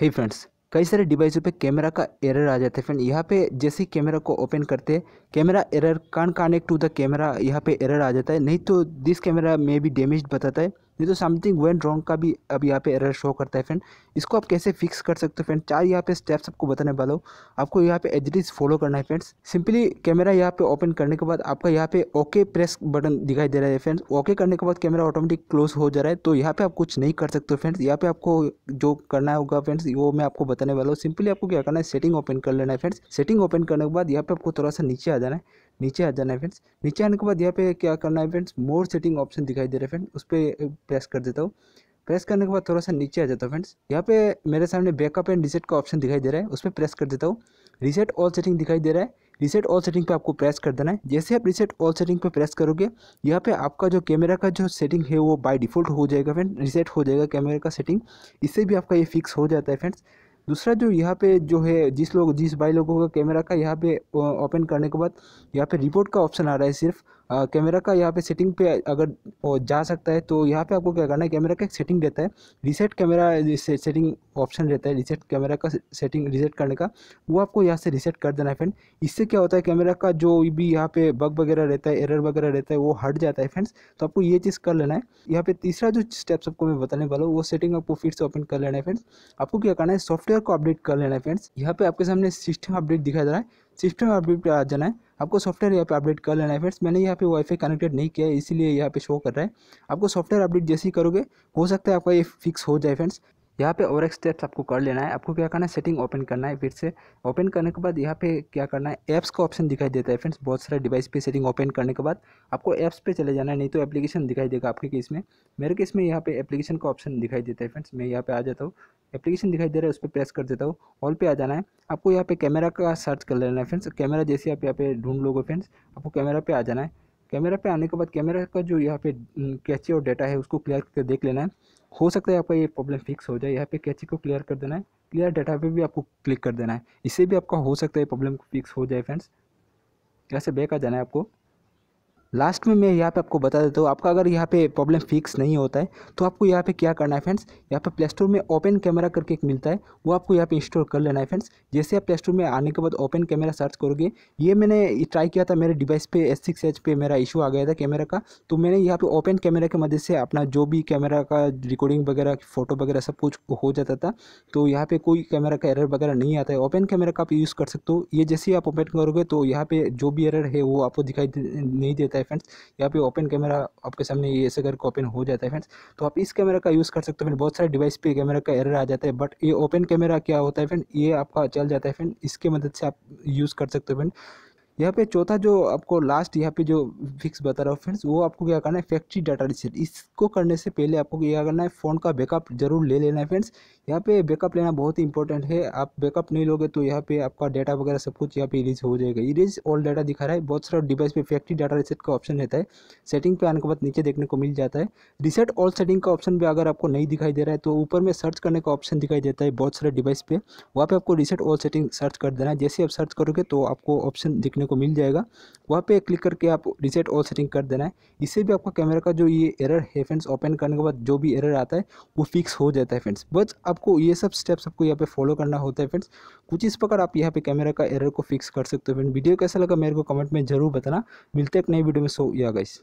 हे friends कई सारे डिवाइसों पे कैमरा का एरर आ जाता है फ्रेंड यहाँ पे जैसे ही कैमरा को ओपन करते हैं camera error can't connect to the camera यहाँ पे एरर आ जाता है नहीं तो दिस कैमरा में भी डैमेज बताता है नहीं तो समथिंग वेंट रॉन्ग का भी अब यहाँ पे एरर शो करता है फ्रेंड इसको आप कैसे फिक्स कर सकते हो फ्रेंड चार यहाँ पे स्टेप्स आपको बताने वाला हूँ आपको यहाँ पे एज फॉलो करना है फ्रेंड्स सिंपली कैमरा यहाँ पे ओपन करने के बाद आपका यहाँ पे ओके प्रेस बटन दिखाई दे रहा है फ्रेंड्स ओके करने के बाद कैमरा ऑटोमेटिक क्लोज हो जा रहा है तो यहाँ पे आप कुछ नहीं कर सकते फ्रेंड्स यहाँ पे आपको जो करना होगा फ्रेंड्स वो मैं आपको बताने वाला हूँ सिंपली आपको क्या करना है सेटिंग ओपन कर लेना है फ्रेंड्स सेटिंग ओपन करने के बाद यहाँ पे आपको थोड़ा सा नीचे आ जाना है नीचे आ जाना है फ्रेंड्स नीचे आने के बाद यहाँ पे क्या करना है फ्रेंड्स मोर सेटिंग ऑप्शन दिखाई दे रहा है फ्रेंड उस पर प्रेस कर देता हूँ प्रेस करने के बाद थोड़ा सा नीचे आ जाता हूँ फ्रेंड्स यहाँ पे मेरे सामने बैकअप एंड रिसेट का ऑप्शन दिखाई दे रहा है उस पर प्रेस कर देता हूँ रिसेट ऑल सेटिंग दिखाई दे रहा है रिसेट ऑल सेटिंग पे आपको प्रेस कर देना है जैसे आप रिसेट ऑल सेटिंग पे प्रेस करोगे यहाँ पे आपका जो कैमरा का जो सेटिंग है वो बाय डिफ़ॉल्ट हो जाएगा फ्रेंड रिसेट हो जाएगा कैमरे का सेटिंग इससे भी आपका ये फिक्स हो जाता है फ्रेंड्स दूसरा जो यहाँ पे जो है जिस लोग जिस भाई लोगों का कैमरा का यहाँ पे ओपन करने के बाद यहाँ पे रिपोर्ट का ऑप्शन आ रहा है सिर्फ कैमरा का यहाँ पे सेटिंग पे अगर जा सकता है तो यहाँ पे आपको क्या करना है कैमरा का एक सेटिंग रहता है रिसेट कैमरा सेटिंग ऑप्शन रहता है रिसेट कैमरा का सेटिंग रिसेट करने का वो आपको यहाँ से रिसेट कर देना है फ्रेंड इससे क्या होता है कैमरा का जो भी यहाँ पे बग वगैरह रहता है एरर वगैरह रहता है वो हट जाता है फ्रेंड्स तो आपको ये चीज़ कर लेना है यहाँ पे तीसरा जो स्टेप्स आपको मैं बताने वाला हूँ वो सेटिंग आपको फिर से ओपन कर लेना है फ्रेंड्स आपको क्या करना है सॉफ्टवेयर को अपडेट कर लेना है फ्रेंड्स यहाँ पे आपके सामने सिस्टम अपडेट दिखाई दे रहा है सिस्टम अपडेट पर आ जाना है आपको सॉफ्टवेयर यहाँ पे अपडेट कर लेना है फ्रेंड्स मैंने यहाँ पे वाईफाई कनेक्टेड नहीं किया है इसीलिए यहाँ पे शो कर रहा है आपको सॉफ्टवेयर अपडेट जैसे ही करोगे हो सकता है आपका ये फिक्स हो जाए फ्रेंड्स यहाँ पे और एक स्टेप्स आपको कर लेना है आपको क्या करना है सेटिंग ओपन करना है फिर से ओपन करने के बाद यहाँ पे क्या करना है ऐप्स का ऑप्शन दिखाई देता है फ्रेंड्स बहुत सारे डिवाइस पे सेटिंग ओपन करने के बाद आपको ऐप्स पे चले जाना है नहीं तो एप्लीकेशन दिखाई देगा आपके केस में मेरे केस में यहाँ पे एप्लीकेशन का ऑप्शन दिखाई देता है फ्रेंड्स मैं यहाँ पे आ जाता हूँ एप्लीकेशन दिखाई दे रहा है उस पर प्रेस कर देता हूँ ऑल पे आ जाना है आपको यहाँ पे कैमरा का सर्च कर लेना है फ्रेंड्स कैमरा जैसे आप यहाँ पे ढूंढ लोगे फ्रेंड्स आपको कैमरा पे आ जाना है कैमरा पे आने के बाद कैमरा का जो यहाँ पे कैची और डाटा है उसको क्लियर करके देख लेना है हो सकता है आपका ये प्रॉब्लम फिक्स हो जाए यहाँ पे कैची को क्लियर कर देना है क्लियर डाटा पे भी आपको क्लिक कर देना है इससे भी आपका हो सकता है प्रॉब्लम फिक्स हो जाए फ्रेंड्स यहाँ से बैक आ जाना है आपको लास्ट में मैं यहाँ पे आपको बता देता हूँ आपका अगर यहाँ पे प्रॉब्लम फिक्स नहीं होता है तो आपको यहाँ पे क्या करना है फ्रेंड्स यहाँ पे प्ले स्टोर में ओपन कैमरा करके एक मिलता है वो आपको यहाँ पे इंस्टॉल कर लेना है फ्रेंड्स जैसे आप प्ले स्टोर में आने के बाद ओपन कैमरा सर्च करोगे ये मैंने ट्राई किया था मेरे डिवाइस पे एस सिक्स एच पे मेरा इशू आ गया था कैमरा का तो मैंने यहाँ पर ओपन कैमरा की मदद से अपना जो भी कैमरा का रिकॉर्डिंग वगैरह फोटो वगैरह सब कुछ हो जाता था तो यहाँ पर कोई कैमरा का एरर वगैरह नहीं आता है ओपन कैमरा का आप यूज़ कर सकते हो ये जैसे आप ओपन करोगे तो यहाँ पर जो भी एरर है वो आपको दिखाई नहीं देता जाता है फ्रेंड्स या फिर ओपन कैमरा आपके सामने ये ऐसे करके ओपन हो जाता है फ्रेंड्स तो आप इस कैमरा का यूज़ कर सकते हो फ्रेंड बहुत सारे डिवाइस पे कैमरा का एरर आ जाता है बट ये ओपन कैमरा क्या होता है फ्रेंड ये आपका चल जाता है फ्रेंड इसके मदद से आप यूज़ कर सकते हो फ्रेंड यहाँ पे चौथा जो आपको लास्ट यहाँ पे जो फिक्स बता रहा हूँ फ्रेंड्स वो आपको क्या करना है फैक्ट्री डाटा रिसेट इसको करने से पहले आपको क्या करना है फ़ोन का बैकअप जरूर ले लेना है फ्रेंड्स यहाँ पे बैकअप लेना बहुत ही इंपॉर्टेंट है आप बैकअप नहीं लोगे तो यहाँ पे आपका डाटा वगैरह सब कुछ यहाँ पे रिलीज हो जाएगा इरीज ऑल डाटा दिखा रहा है बहुत सारा डिवाइस पर फैक्ट्री डाटा रिसेट का ऑप्शन रहता है सेटिंग पर आने के बाद नीचे देखने को मिल जाता है रिसेट ऑल सेटिंग का ऑप्शन भी अगर आपको नहीं दिखाई दे रहा है तो ऊपर में सर्च करने का ऑप्शन दिखाई देता है बहुत सारे डिवाइस पे वहाँ पर आपको रिसेट ऑल सेटिंग सर्च कर देना है जैसे आप सर्च करोगे तो आपको ऑप्शन दिखने को मिल जाएगा वहाँ पे क्लिक करके आप रिसेट ऑल सेटिंग कर देना है इससे भी आपका कैमरा का जो ये एरर है फ्रेंड्स ओपन करने के बाद जो भी एरर आता है वो फिक्स हो जाता है फ्रेंड्स बस आपको ये सब स्टेप्स आपको यहाँ पे फॉलो करना होता है फ्रेंड्स कुछ इस प्रकार आप यहाँ पे कैमरा का एरर को फिक्स कर सकते हो फ्रेंड वीडियो कैसा लगा मेरे को कमेंट में जरूर बताना मिलते एक नई वीडियो में सो या गाइस